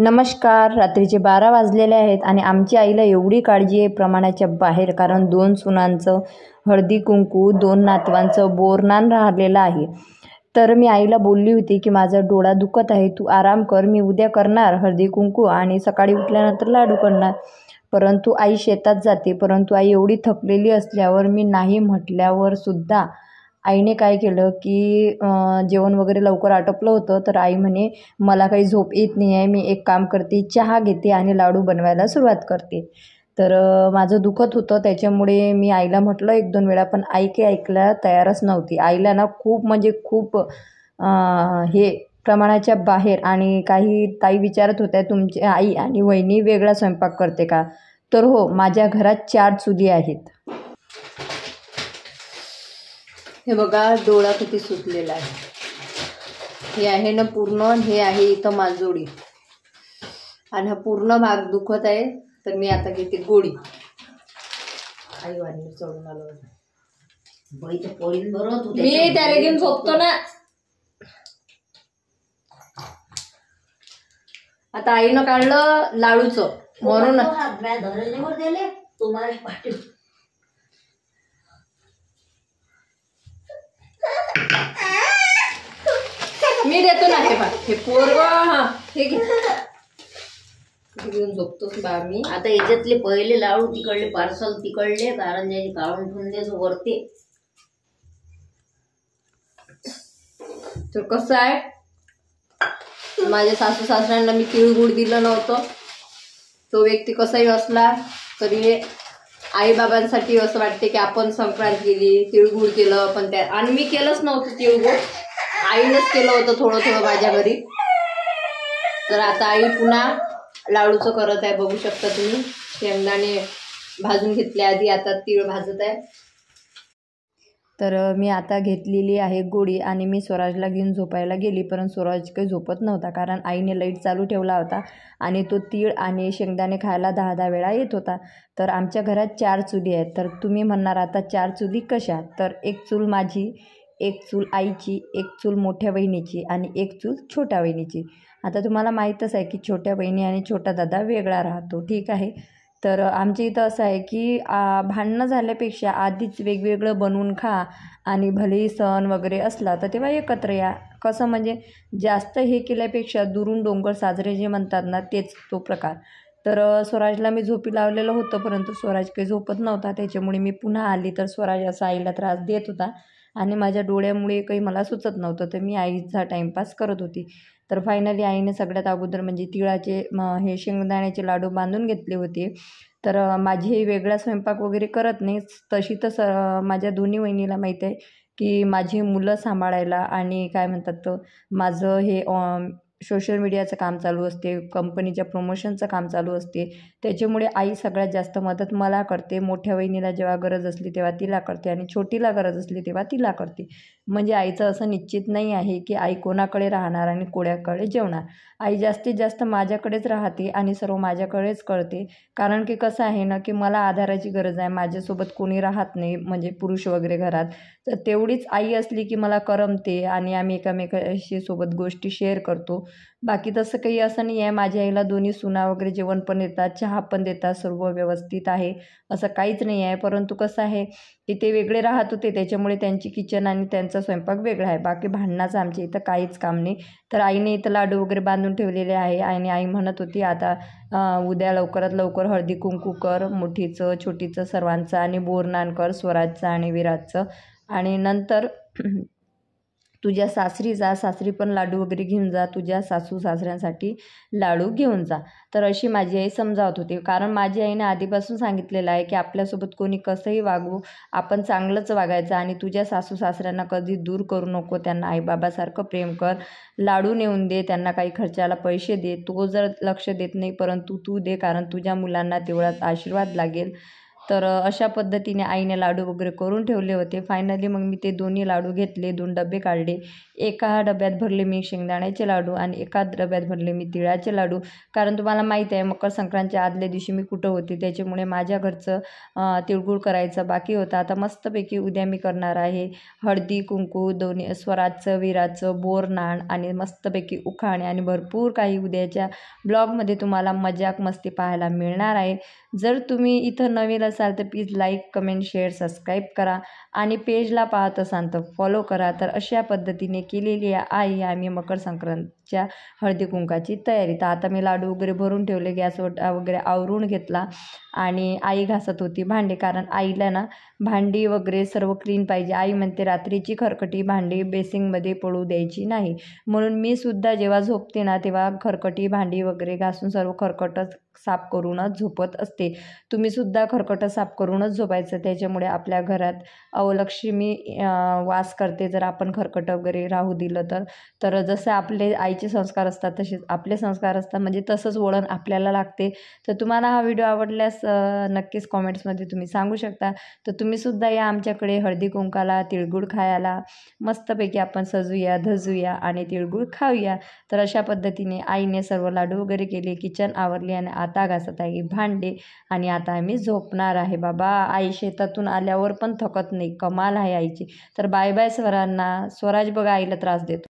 नमस्कार रात्रीचे बारा वाजलेले आहेत आणि आमची आईला एवढी काळजी आहे प्रमाणाच्या बाहेर कारण दोन सुनांचं हळदी कुंकू दोन नातवांचं बोरनान राहिलेलं आहे तर मी आईला बोलली होती की माझा डोळा दुखत आहे तू आराम कर मी उद्या करणार हळदी कुंकू आणि सकाळी उठल्यानंतर लाडू करणार परंतु आई शेतात जाते परंतु आई एवढी थकलेली असल्यावर मी नाही म्हटल्यावर सुद्धा आईने काय केलं की जेवण वगैरे लवकर आटोपलं होतं तर आई म्हणे मला काही झोप येत नाही आहे मी एक काम करते चहा घेते आणि लाडू बनवायला सुरुवात करते तर माझं दुखत होतं त्याच्यामुळे मी आईला म्हटलं एक दोन वेळा पण आई काही ऐकला तयारच नव्हती आईला ना खूप म्हणजे खूप हे प्रमाणाच्या बाहेर आणि काही ताई विचारत होत्या तुमची आई आणि वहिनी वेगळा स्वयंपाक करते का तर हो माझ्या घरात चार चुली आहेत हे बघा डोळा किती सुटलेला आहे हे आहे ना पूर्ण हे आहे इथं मालजोडी आणि हा पूर्ण भाग दुखत आहे तर मी आता घेते गोडी आई वाणी चढून आलो मी त्या रेगीन झोपतो ना आता आईनं काढलं लाडूचं म्हणून तुम्हाला मी देतो ना हे हे पोरग हे घेऊन झोपतोच बा मी आता याच्यातले पहिले लाडू तिकडले पार्सल तिकडले कारण ज्याची काढून ठेवून दे वरते तर कसं आहे माझ्या सासू सासऱ्यांना मी तिळगुळ दिलं नव्हतं तो व्यक्ती कसाही असला तरी आई बाबांसाठी असं वाटते की आपण संक्रांत केली तिळगुळ केलं पण त्या आणि मी केलंच नव्हतं तिळगुळ आईनेच केलं होतं थोडं थोडं माझ्या घरी तर आता आई पुन्हा लाडूचं करत आहे बघू शकता तुम्ही शेंगदाणे भाजून घेतल्या आधी आता तीळ भाजत आहे तर मी आता घेतलेली आहे गोळी आणि मी स्वराजला घेऊन झोपायला गेली पण स्वराज काही झोपत नव्हता कारण आईने लाईट चालू ठेवला होता आणि तो तीळ आणि शेंगदाणे खायला दहा दहा वेळा येत होता तर आमच्या घरात चार चुली आहेत तर तुम्ही म्हणणार आता चार चुली कशा तर एक चूल माझी एक चूल आईची एक चूल मोठ्या बहिणीची आणि एक चूल छोट्या बहिणीची आता तुम्हाला माहीतच आहे की छोट्या बहिणी आणि छोटा दादा वेगळा राहतो ठीक आहे तर आमच्या इथं असं आहे की भांडणं झाल्यापेक्षा आधीच वेगवेगळं बनवून खा आणि भलेही सण वगैरे असला तर तेव्हा एकत्र या कसं म्हणजे जास्त हे केल्यापेक्षा दुरून डोंगर साजरे जे म्हणतात ना तेच तो प्रकार तर स्वराजला मी झोपी लावलेलं होतं परंतु स्वराज काही झोपत नव्हता त्याच्यामुळे मी पुन्हा आली तर स्वराज असा आईला त्रास देत होता आणि माझ्या डोळ्यामुळे काही मला सुचत नव्हतं तर मी आईचा टाईमपास करत होती तर फायनली आईने सगळ्यात अगोदर म्हणजे तिळाचे हे शेंगदाण्याचे लाडू बांधून घेतले होते तर माझी वेगळा स्वयंपाक वगैरे करत नाही तशी तर स माझ्या दोन्ही वहिनीला माहीत आहे की माझी मुलं सांभाळायला आणि काय म्हणतात माझं हे सोशल मीडियाचं काम चालू असते कंपनीच्या प्रमोशनचं काम चालू असते त्याच्यामुळे आई सगळ्यात जास्त मदत मला करते मोठ्या वहिनीला जेव्हा गरज असली तेव्हा तिला करते आणि छोटीला गरज असली तेव्हा तिला करते म्हणजे आईचं असं निश्चित नाही आहे की आई कोणाकडे राहणार आणि कोणाकडे जेवणार आई जास्तीत जास्त माझ्याकडेच राहते आणि सर्व माझ्याकडेच करते कारण की कसं आहे ना की मला आधाराची गरज आहे माझ्यासोबत कोणी राहत नाही म्हणजे पुरुष वगैरे घरात तर तेवढीच आई असली की मला करमते आणि आम्ही एकामेकाशी सोबत गोष्टी शेअर करतो बाकी तसं काही असं नाही आहे माझ्या आईला दोन्ही सुना वगैरे जेवण पण येतात चहा चहा पण देतात सर्व व्यवस्थित आहे असं काहीच नाही आहे परंतु कसं आहे की ते वेगळे राहत होते त्याच्यामुळे त्यांची किचन आणि त्यांचा स्वयंपाक वेगळा आहे बाकी भांडणाचं आमच्या इथं काहीच काम नाही तर आईने इथं लाडू वगैरे बांधून ठेवलेले आहे आणि आई म्हणत होती आता उद्या लवकरात लवकर हळदी कुंकू कर मोठीचं छोटीचं सर्वांचं आणि बोरनान कर स्वराजचं आणि विराजचं आणि नंतर तुझ्या सासरी जा सासरी पण लाडू वगैरे घेऊन जा तुझ्या सासू सासऱ्यांसाठी लाडू घेऊन जा तर अशी माझी आई समजावत होती कारण माझी आईने आधीपासून सांगितलेलं आहे की आपल्यासोबत कोणी कसंही वागू आपण चांगलंच वागायचं आणि तुझ्या सासू सासऱ्यांना कधी दूर करू नको त्यांना आईबाबासारखं प्रेम कर लाडू नेऊन दे त्यांना काही खर्चाला पैसे दे तो जर लक्ष देत नाही परंतु तू दे कारण तुझ्या मुलांना तेवढाच आशीर्वाद लागेल तर अशा पद्धतीने आईने लाडू वगैरे करून ठेवले होते फायनली मग मी ते दोन्ही लाडू घेतले दोन डबे काढले एका डब्यात भरले मी शेंगदाण्याचे लाडू आणि एका डब्यात भरले मी तिळाचे लाडू कारण तुम्हाला माहीत आहे मकर संक्रांतच्या आदल्या दिवशी मी कुठं होते त्याच्यामुळे माझ्या घरचं तिळगुळ करायचं बाकी होतं आता मस्तपैकी उद्या मी करणार आहे हळदी कुंकू दोन्ही स्वराचं विराचं बोर नाण आणि मस्तपैकी उखाणे आणि भरपूर काही उद्याच्या ब्लॉगमध्ये तुम्हाला मजाक मस्ती पाहायला मिळणार आहे जर तुम्ही इथं नवीन असाल असाल तर please like comment share subscribe करा आणि पेजला पाहत असाल तर फॉलो करा तर अशा पद्धतीने केलेली आहे आम्ही मकर संक्रांत च्या हळदी कुंकाची तयारी तर आता मी लाडू वगैरे भरून ठेवले गॅस वगैरे आवरून घेतला आणि आई घासत होती भांडे कारण आईला ना भांडी वगैरे सर्व क्लीन पाहिजे आई म्हणते रात्रीची खरकटी भांडी बेसिंगमध्ये पडू द्यायची नाही म्हणून मी सुद्धा जेव्हा झोपते ना तेव्हा खरकटी भांडी वगैरे घासून सर्व खरकटच साफ करूनच झोपत असते तुम्ही सुद्धा खरकटं साफ करूनच झोपायचं त्याच्यामुळे आपल्या घरात अवलक्ष्मी वास करते जर आपण खरकट वगैरे राहू दिलं तर तर जसं आपले आई चे संस्कार असतात तसेच आपले संस्कार असतात म्हणजे तसंच वळण आपल्याला लागते तर तुम्हाला हा व्हिडिओ आवडल्यास नक्कीच कॉमेंट्समध्ये तुम्ही सांगू शकता तर तुम्हीसुद्धा या आमच्याकडे हळदी कुंकाला तिळगुळ खायला मस्तपैकी आपण सजूया धजूया आणि तिळगुळ खाऊया तर अशा पद्धतीने आईने सर्व लाडू वगैरे केले किचन आवरली आणि आता घासत आहे भांडे आणि आता आम्ही झोपणार आहे बाबा आई शेतातून आल्यावर पण थकत नाही कमाल आहे आईची तर बाय बाय स्वरांना स्वराज बघा आईला त्रास देतो